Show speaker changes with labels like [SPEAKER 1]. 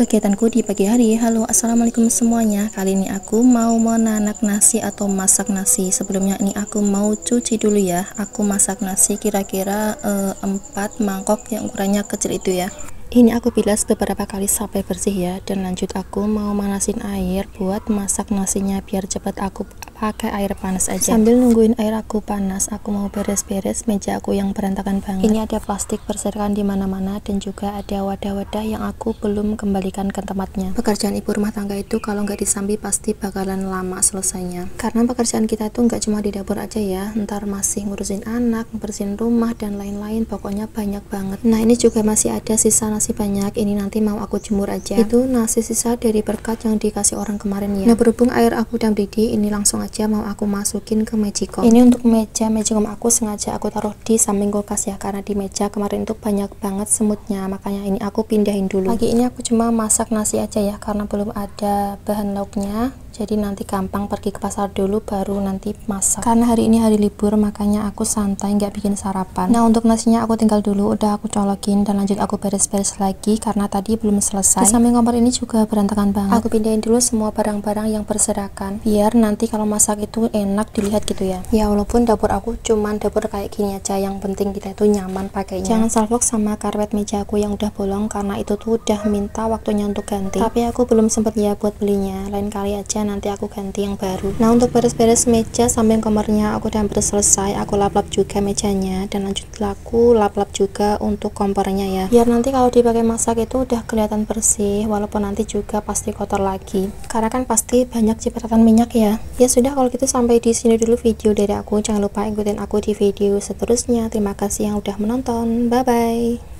[SPEAKER 1] kegiatanku di pagi hari Halo assalamualaikum semuanya Kali ini aku mau menanak nasi atau masak nasi Sebelumnya ini aku mau cuci dulu ya Aku masak nasi kira-kira eh, 4 mangkok yang ukurannya kecil itu ya ini aku bilas beberapa kali sampai bersih ya dan lanjut aku mau manasin air buat masak nasinya biar cepat aku pakai air panas aja sambil nungguin air aku panas aku mau beres-beres meja aku yang berantakan banget ini ada plastik berserakan di mana-mana dan juga ada wadah-wadah yang aku belum kembalikan ke tempatnya pekerjaan ibu rumah tangga itu kalau nggak disambi pasti bakalan lama selesainya karena pekerjaan kita itu nggak cuma di dapur aja ya ntar masih ngurusin anak bersihin rumah dan lain-lain pokoknya banyak banget nah ini juga masih ada sisa nasi banyak ini nanti mau aku jemur aja itu nasi sisa dari berkat yang dikasih orang kemarin ya nah berhubung air aku udah mendidih ini langsung aja jam mau aku masukin ke magicom ini untuk meja magicom aku sengaja aku taruh di samping kulkas ya karena di meja kemarin itu banyak banget semutnya makanya ini aku pindahin dulu lagi ini aku cuma masak nasi aja ya karena belum ada bahan lauknya jadi nanti gampang pergi ke pasar dulu baru nanti masak karena hari ini hari libur makanya aku santai nggak bikin sarapan nah untuk nasinya aku tinggal dulu udah aku colokin dan lanjut aku beres-beres lagi karena tadi belum selesai di samping kompor ini juga berantakan banget aku pindahin dulu semua barang-barang yang berserakan biar nanti kalau masak masak itu enak dilihat gitu ya ya walaupun dapur aku cuman dapur kayak gini aja yang penting kita itu nyaman pakainya jangan salvok sama karpet meja aku yang udah bolong karena itu tuh udah minta waktunya untuk ganti tapi aku belum sempet ya buat belinya lain kali aja nanti aku ganti yang baru nah untuk beres-beres meja samping kompornya aku udah hampir selesai aku lap-lap juga mejanya dan lanjut laku lap-lap juga untuk kompornya ya biar nanti kalau dipakai masak itu udah kelihatan bersih walaupun nanti juga pasti kotor lagi karena kan pasti banyak cipratan minyak ya ya sudah udah kalau gitu sampai di sini dulu video dari aku jangan lupa ikutin aku di video seterusnya terima kasih yang udah menonton bye bye